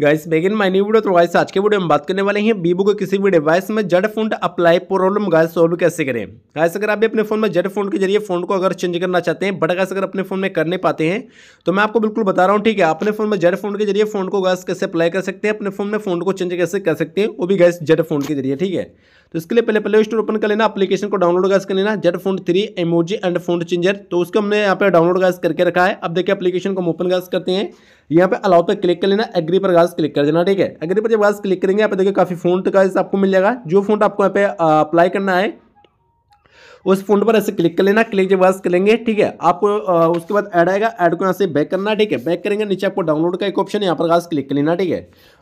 guys begin माइनी my new video तो guys आज के वीडियो में बात करने वाले हैं वीवो के किसी भी डिवाइस में Z phone apply problem guys solve कैसे करें गाइस अगर आप भी अपने फोन में जड फोन के जरिए फोन को अगर चेंज करना चाहते हैं बट गाइस अगर अपने फोन में कर नहीं पाते हैं तो मैं आपको बिल्कुल बता रहा हूँ ठीक है अपने फोन में जड फोन के जरिए फोन को गाइस कैसे अप्लाई कर सकते हैं अपने फोन में फोन को चेंज कैसे कर सकते हैं वो भी गाइस जड फोन के जरिए ठीक है तो इसके लिए पहले प्ले स्टोर ओपन कर लेना अपलीकेशन को डाउनलोड गैस कर लेना Z phone three MOG and phone changer तो उसको हमने यहाँ पे डाउनलोड गैस करके रखा है अब देखिए अपलीकेशन को हम ओपन गैस करते हैं यहाँ पे अलाउ पर क्लिक कर लेना एग्री पर गैस क्लिक कर देना ठीक है एग्री पर जब गैस क्लिक करेंगे यहाँ पे देखिए काफ़ी फोन का आपको मिल जाएगा जो फोन आपको यहाँ पे अप्लाई करना है उस फोन पर ऐसे क्लिक कर लेना क्लिक जब बस करेंगे ठीक है आपको उसके बाद ऐड आएगा ऐड को यहाँ से बैक करना ठीक है बैक करेंगे नीचे आपको डाउनलोड का एक ऑप्शन यहाँ पर गाज क्लिक कर लेना ठीक है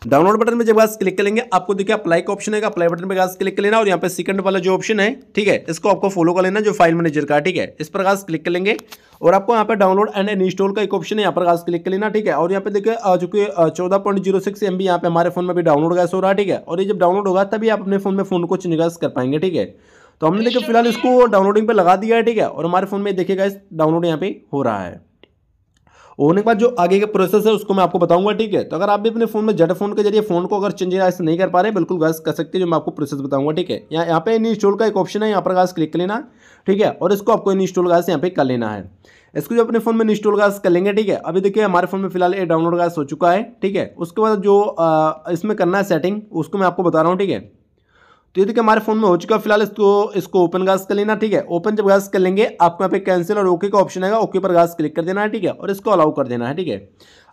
डाउनलोड बटन में जब गास क्लिक करेंगे आपको देखिए अप्लाई का ऑप्शन है अप्लाई बटन पर गाज़ क्लिक कर लेना और यहाँ पर सेकंड वाला जो ऑप्शन है ठीक है इसको आपको फॉलो कर लेना जो फाइल मैनेजर का ठीक है इस पर गाज क्लिक कर लेंगे और आपको यहाँ पर डाउनलोड एंड इंस्टॉल का एक ऑप्शन है यहाँ पर गाज क्लिक कर लेना ठीक है और यहाँ पे देखिए जो कि चौदह point zero six M B यहाँ पे हमारे फोन में भी डाउनलोड गैस हो रहा है ठीक है और ये जब डाउनलोड होगा तभी आप अपने फोन में फोन को निकास कर पाएंगे ठीक है तो हमने देखिए फिलहाल इसको डाउनलोडिंग पर लगा दिया है ठीक है और हमारे फ़ोन में देखिएगा इस डाउनलोड यहाँ पे हो रहा है होने के बाद जो आगे का प्रोसेस है उसको मैं आपको बताऊंगा ठीक है तो अगर आप भी अपने फोन में जट फोन के जरिए फोन को अगर चेंजेस नहीं कर पा रहे बिल्कुल गैस कर सकते हैं जो मैं आपको प्रोसेस बताऊंगा ठीक है यहाँ यहाँ पे इंस्टॉल का एक ऑप्शन है यहाँ पर गैस क्लिक कर लेना ठीक है और इसको आपको इन इंस्टॉल गैस यहाँ पे कर लेना है इसको जो अपने फोन में इंस्टॉल गैस कर लेंगे ठीक है अभी देखिए हमारे फोन में फिलहाल ये डाउनलोड गैस हो चुका है ठीक है उसके बाद जो इसमें करना है सेटिंग उसको मैं आपको बता रहा हूँ ठीक है तो ये देखिए हमारे फोन में हो चुका है फिलहाल इसको इसको ओपन गैस कर लेना ठीक है ओपन जब गैस कर लेंगे आपको यहाँ पे कैंसिल और ओके का ऑप्शन आएगा ओके पर गैस क्लिक कर देना है ठीक है और इसको अलाउ कर देना है ठीक है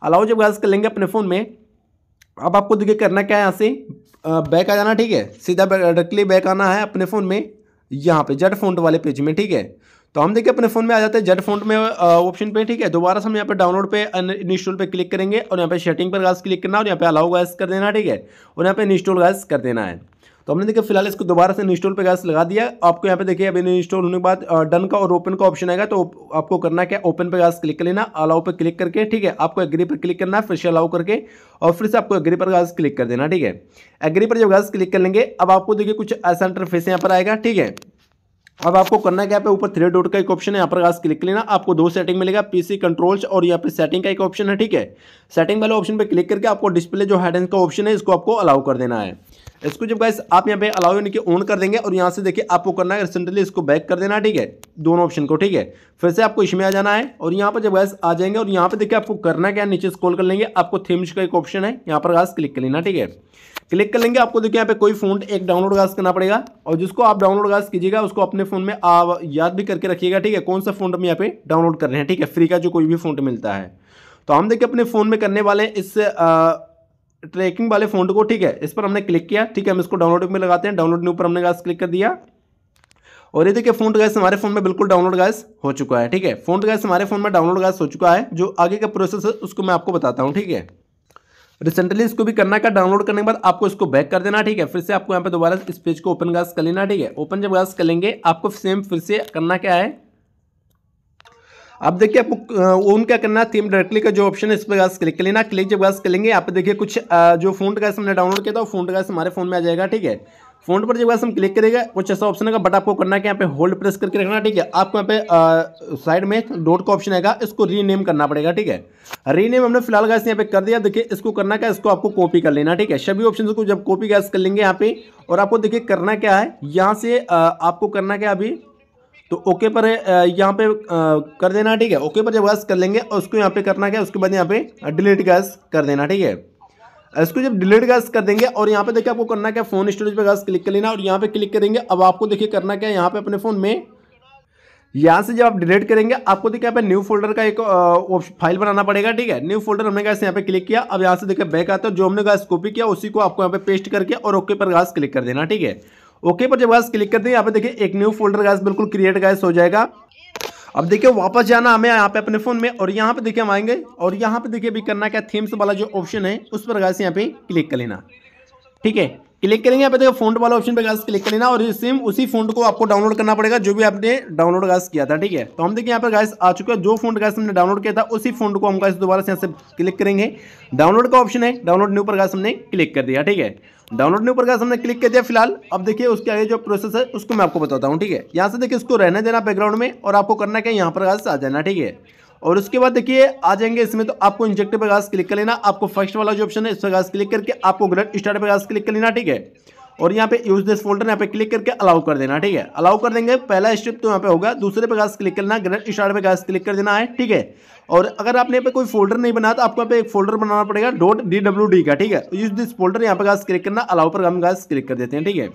अलाउ जब गैस कर लेंगे अपने फ़ोन में अब आपको देखिए करना क्या है यहाँ से बैक आ जाना ठीक है सीधा डायरेक्टली बैक आना है अपने फ़ोन में यहाँ पे जेड फोन वाले पेज में ठीक है तो हम देखिए अपने फ़ोन में आ जाते हैं जेड फोन में ऑप्शन पे ठीक है दोबारा से हम यहाँ पे डाउनलोड पे इंस्टॉल पे क्लिक करेंगे और यहाँ पे सेटिंग पर गैस क्लिक करना और यहाँ पे अलाउ गैस कर देना ठीक है और यहाँ पे इंस्टॉल गैस कर देना है तो हमने देखिए फिलहाल इसको दोबारा से इंस्टॉल पे गैस लगा दिया आपको यहाँ पे देखिए अभी इंस्टॉल होने के बाद डन का और ओपन का ऑप्शन आएगा तो आपको करना क्या ओपन पे गैस क्लिक कर लेना अलाउ पे क्लिक करके ठीक है आपको एग्री पर क्लिक करना है फिर से अलाउ करके और फिर से आपको एग्री पर गैस क्लिक कर देना ठीक है एग्री पर जब गैस क्लिक कर लेंगे अब आपको देखिए कुछ ऐसा इंटरफेस यहाँ पर आएगा ठीक है अब आपको करना क्या पे ऊपर थ्री डॉट का एक ऑप्शन है यहाँ पर गैस क्लिक लेना आपको दो सेटिंग मिलेगा पीसी कंट्रोल्स और यहाँ पे सेटिंग का एक ऑप्शन है ठीक है सेटिंग वाले ऑप्शन पे क्लिक करके आपको डिस्प्ले जो हैडेंस का ऑप्शन है इसको आपको अलाउ कर देना है इसको जब गाइस आप यहाँ पे अलाउ यानी कि ऑन कर देंगे और यहाँ से देखिए आपको करना है रिसेंटली इसको बैक कर देना ठीक है दोनों ऑप्शन को ठीक है फिर से आपको इसमें आ जाना है और यहाँ पर जब गैस आ जाएंगे और यहाँ पर देखिए आपको करना क्या नीचे स्कॉल कर लेंगे आपको थीम्स का एक ऑप्शन है यहाँ पर गैस क्लिक कर लेना ठीक है क्लिक कर लेंगे आपको देखिए यहाँ पे कोई फोन एक डाउनलोड गैस करना पड़ेगा और जिसको आप डाउनलोड गैस कीजिएगा उसको अपने फोन में आप याद भी करके रखिएगा ठीक है कौन सा फोन हम यहाँ पे डाउनलोड कर रहे हैं ठीक है फ्री का जो कोई भी फोन मिलता है तो हम देखिए अपने फ़ोन में करने वाले हैं इस ट्रैकिंग वाले फोन को ठीक है इस पर हमने क्लिक किया ठीक है हम इसको डाउनलोड में लगाते हैं डाउनलोड न्यू पर हमने गैस क्लिक कर दिया और ये देखिए फोन गैस तो हमारे फोन में बिल्कुल डाउनलोड गैस हो चुका है ठीक है फोन गैस तो हमारे फोन में डाउनलोड गैस हो चुका है जो आगे का प्रोसेस है उसको मैं आपको बताता हूँ ठीक है रिसेंटली इसको भी करना का डाउनलोड करने के बाद आपको इसको बैक कर देना ठीक है फिर से आपको यहाँ पे दोबारा इस पेज को ओपन गैस कर लेना ठीक है ओपन जब गैस कर लेंगे आपको सेम फिर से करना क्या है अब देखिए आपको उनका करना थीम डायरेक्टली का जो ऑप्शन है इस पर गैस क्लिक कर लेना क्लिक जब गैस करेंगे यहाँ पे देखिए कुछ जो फोन का हमने डाउनलोड किया था वो फोन का हमारे फोन में आ जाएगा ठीक है फोन पर जब हम क्लिक करेगा कुछ ऐसा ऑप्शन है बट आपको करना है कि यहाँ पे होल्ड प्रेस करके रखना ठीक है आपको यहाँ पे साइड में डोट का ऑप्शन आएगा इसको रीनेम करना पड़ेगा ठीक है रीनेम हमने फिलहाल गैस यहाँ पे कर दिया देखिए इसको करना क्या इसको आपको कॉपी कर लेना ठीक है सभी ऑप्शन को जब कॉपी गैस कर लेंगे यहाँ पे और आपको देखिए करना क्या है यहाँ से आपको करना क्या अभी तो ओके पर यहाँ पे कर देना ठीक है ओके पर जब गैस कर लेंगे और उसको यहाँ पे करना क्या उसके बाद यहाँ पे डिलीट गैस कर देना ठीक है इसको जब डिलीट गैस कर देंगे और यहाँ पे देखिए आपको करना क्या फ़ोन स्टोरेज पे गैस क्लिक कर लेना और यहाँ पे क्लिक करेंगे अब आपको देखिए करना क्या है यहाँ पे अपने फ़ोन में यहाँ से जब आप डिलीट करेंगे आपको देखिए यहाँ पे न्यू फोल्डर का एक फाइल बनाना पड़ेगा ठीक है न्यू फोल्डर हमने गैस यहाँ पे क्लिक किया अब यहाँ से देखिए बैक आता है जो हमने गैस कॉपी किया उसी को आपको यहाँ पे पेस्ट करके और ओके पर गैस क्लिक कर देना ठीक है ओके पर जब गैस क्लिक करते हैं यहाँ पे देखिए एक न्यू फोल्डर गैस बिल्कुल क्रिएट गैस हो जाएगा अब देखिए वापस जाना हमें यहाँ पे अपने फोन में और यहाँ पे देखिए हम आएंगे और यहाँ पे देखिए अभी करना क्या थीम्स वाला जो ऑप्शन है उस पर गैस यहाँ पे क्लिक कर लेना ठीक है क्लिक करेंगे यहाँ पे देखिए फोन वाला ऑप्शन पे गैस क्लिक कर लेना और सिम उसी फोन को आपको डाउनलोड करना पड़ेगा जो भी आपने डाउनलोड गैस किया था ठीक है तो हम देखिए यहाँ पर गैस आ चुका है जो फोन गैस हमने डाउनलोड किया था उसी फोन को हम गैस दोबारा से यहाँ से क्लिक करेंगे डाउनलोड का ऑप्शन है डाउनलोड न्यू पर गैस हमने क्लिक कर दिया ठीक है डाउनलोड न्यू प्रकाश हमने क्लिक कर दिया फिलहाल अब देखिए उसके आगे जो प्रोसेस है उसको मैं आपको बताता हूँ ठीक है यहाँ से देखिए इसको रहने देना बैकग्राउंड में और आपको करना क्या यहाँ पर आ जाना ठीक है और उसके बाद देखिए आ जाएंगे इसमें तो आपको इंजेक्टिव प्रकाश क्लिक कर लेना आपको फर्स्ट वाला जो ऑप्शन है इस पर प्रकाश क्लिक करके आपको ग्रेट स्टार्ट प्रकाश क्लिक कर लेना ठीक है और यहाँ पे यूज दिस फोल्डर यहाँ पे क्लिक करके अलाउ कर देना ठीक है अलाउ कर देंगे पहला स्टेप तो यहाँ पे होगा दूसरे पे गैस क्लिक करना ग्रेट स्टार्ट पे गैस क्लिक कर देना है ठीक है और अगर आपने यहाँ पे कोई फोल्डर नहीं बनाया तो आपको यहाँ पे एक फोल्डर बनाना पड़ेगा डॉट डी डब्ल्यू डी का ठीक है यूज दिस फोल्डर यहाँ पे गैस क्लिक करना अलाउ पर हम गैस क्लिक कर देते हैं ठीक है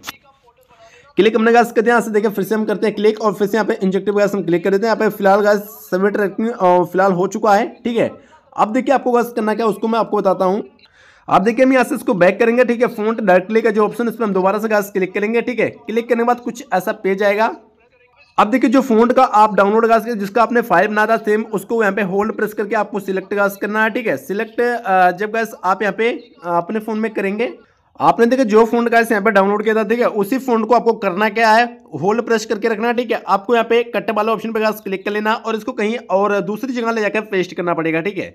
क्लिक हमने गैस करते हैं यहाँ से देखिए फिर से हम करते हैं क्लिक और फिर से यहाँ पे इंजेक्टिव गैस हम क्लिक कर देते हैं यहाँ पे फिलहाल गैस सबमिट रखनी फिलहाल हो चुका है ठीक है अब देखिए आपको गैस करना क्या उसको मैं आपको बताता हूँ आप देखिए हम यहाँ से इसको बैक करेंगे ठीक है फोन डायरेक्टली का जो ऑप्शन इस पर हम दोबारा से क्लिक करेंगे ठीक है क्लिक करने के बाद कुछ ऐसा पेज आएगा अब देखिए जो फोन का आप डाउनलोड कर जिसका आपने फाइल बनाया था सेम उसको यहाँ पे होल्ड प्रेस करके आपको सिलेक्ट करना है ठीक है सिलेक्ट जब गैस आप यहाँ पे अपने फ़ोन में करेंगे आपने देखिए जो फोन का यहाँ पे डाउनलोड किया था ठीक है उसी फोन को आपको करना क्या है होल्ड प्रेस करके रखना है ठीक है आपको यहाँ पे कट वाला ऑप्शन पे गैस क्लिक कर लेना और इसको कहीं और दूसरी जगह ले जाकर पेस्ट करना पड़ेगा ठीक है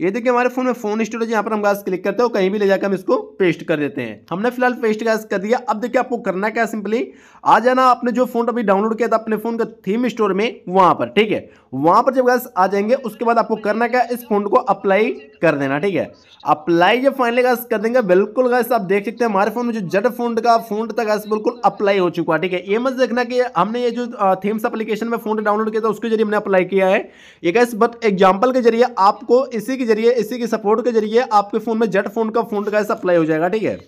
ये देखिए हमारे फोन में फोन स्टोरेज यहाँ पर हम गैस क्लिक करते हो कहीं भी ले जाकर हम इसको पेस्ट कर देते हैं हमने फिलहाल पेस्ट गैस कर दिया अब देखिए आपको करना क्या सिंपली आ जाना आपने जो फोन अभी डाउनलोड किया था अपने फोन का थीम स्टोर में वहां पर ठीक है वहां पर जब गैस आ जाएंगे उसके बाद आपको करना क्या इस फोन को अप्लाई कर देना ठीक है अप्लाई जब फाइनली गैस कर देंगे बिल्कुल गैस आप देख सकते हैं हमारे फोन में जो जड फोन का फोन था गैस बिल्कुल अप्लाई हो चुका है ठीक है ये मत देखना कि हमने ये जो थीम्स अप्लीकेशन में फोन डाउनलोड किया था उसके जरिए हमने अप्लाई किया है ये गैस बट एग्जाम्पल के जरिए आपको इसी जरिए इसी के सपोर्ट के जरिए आपके फ़ोन में जेट फोन का फोन का ऐसा अप्लाई हो जाएगा ठीक है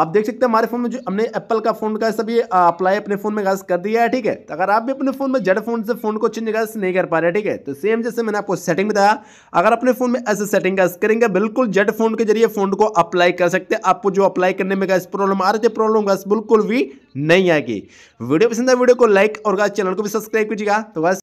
आप देख सकते हैं हमारे फोन में जो हमने एप्पल का फोन का सभी अप्लाई अपने फोन में गैस कर दिया है ठीक है तो अगर आप भी अपने फोन में जेड फोन से फोन को चेंज गैस नहीं कर पा रहे ठीक है तो सेम जैसे मैंने आपको सेटिंग बताया अगर अपने फोन में ऐसे सेटिंग गैस करेंगे बिल्कुल जेड फोन के जरिए फोन को अप्लाई कर सकते हैं आपको जो अप्लाई करने में गैस प्रॉब्लम आ रही थी प्रॉब्लम गैस बिल्कुल भी नहीं आएगी वीडियो पसंद है वीडियो को लाइक और गैस चैनल को भी सब्सक्राइब कीजिएगा तो गैस